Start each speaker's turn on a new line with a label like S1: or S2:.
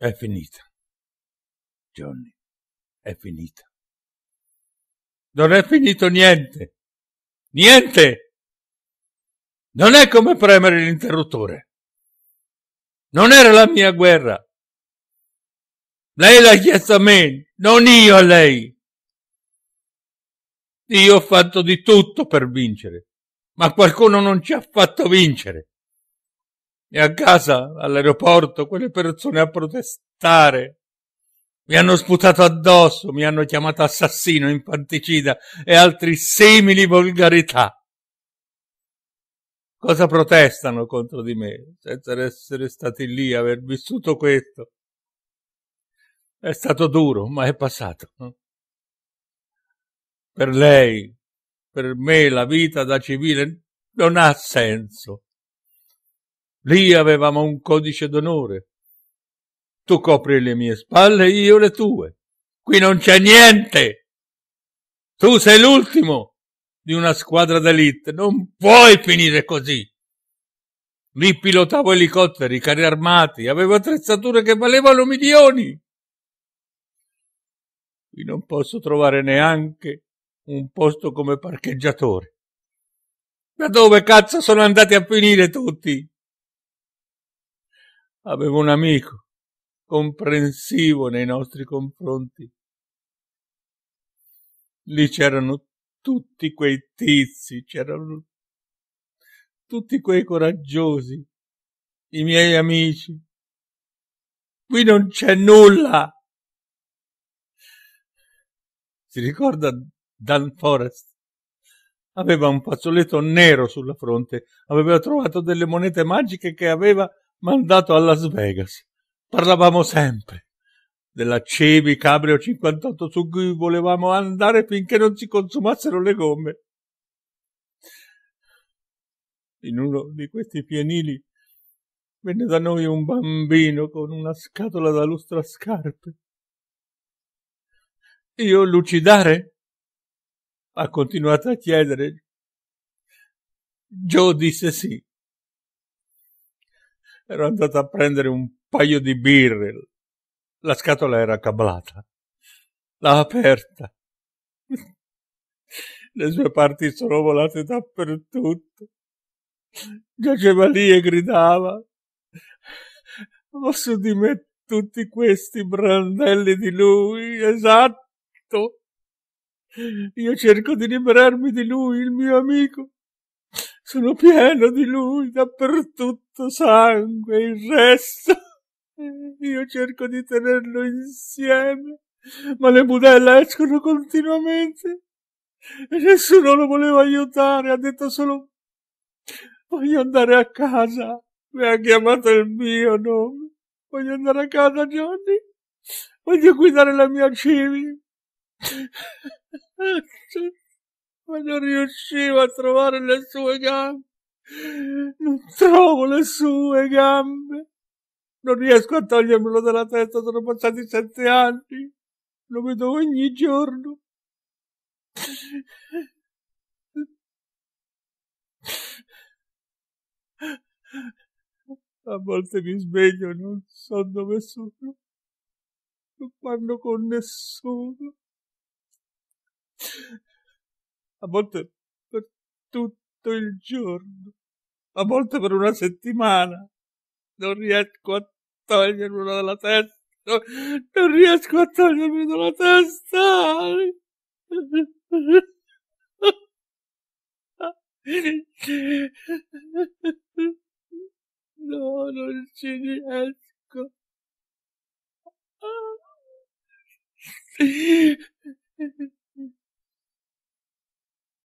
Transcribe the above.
S1: È finita. Johnny, è finita. Non è finito niente. Niente. Non è come premere l'interruttore. Non era la mia guerra. Lei l'ha chiesto a me, non io a lei. Io ho fatto di tutto per vincere, ma qualcuno non ci ha fatto vincere e a casa, all'aeroporto, quelle persone a protestare. Mi hanno sputato addosso, mi hanno chiamato assassino, infanticida e altri simili volgarità. Cosa protestano contro di me, senza essere stati lì, aver vissuto questo? È stato duro, ma è passato. Per lei, per me, la vita da civile non ha senso Lì avevamo un codice d'onore. Tu copri le mie spalle, io le tue. Qui non c'è niente. Tu sei l'ultimo di una squadra d'elite. Non puoi finire così. Lì pilotavo elicotteri, carri armati, avevo attrezzature che valevano milioni. Qui non posso trovare neanche un posto come parcheggiatore. Da dove cazzo sono andati a finire tutti? Avevo un amico comprensivo nei nostri confronti. Lì c'erano tutti quei tizi, c'erano tutti quei coraggiosi, i miei amici. Qui non c'è nulla. Si ricorda Dan Forrest? Aveva un fazzoletto nero sulla fronte, aveva trovato delle monete magiche che aveva mandato a Las Vegas. Parlavamo sempre della Cevi Cabrio 58 su cui volevamo andare finché non si consumassero le gomme. In uno di questi pienili venne da noi un bambino con una scatola da lustrascarpe. Io lucidare? ha continuato a chiedere. Joe disse sì ero andato a prendere un paio di birre. La scatola era cablata. L'ha aperta. Le sue parti sono volate dappertutto. Giaceva lì e gridava. Ma su di me tutti questi brandelli di lui, esatto. Io cerco di liberarmi di lui, il mio amico. Sono pieno di lui dappertutto, sangue, il resto. Io cerco di tenerlo insieme, ma le budella escono continuamente. E nessuno lo voleva aiutare, ha detto solo voglio andare a casa. Mi ha chiamato il mio nome. Voglio andare a casa, Johnny. Voglio guidare la mia civi. Cioè, ma non riuscivo a trovare le sue gambe. Non trovo le sue gambe. Non riesco a togliermelo dalla testa, sono passati sette anni. Lo vedo ogni giorno. A volte mi sveglio e non so dove sono. Non parlo con nessuno a volte per tutto il giorno, a volte per una settimana. Non riesco a togliermelo dalla testa, non riesco a togliermi dalla testa. No, non ci riesco. Ah.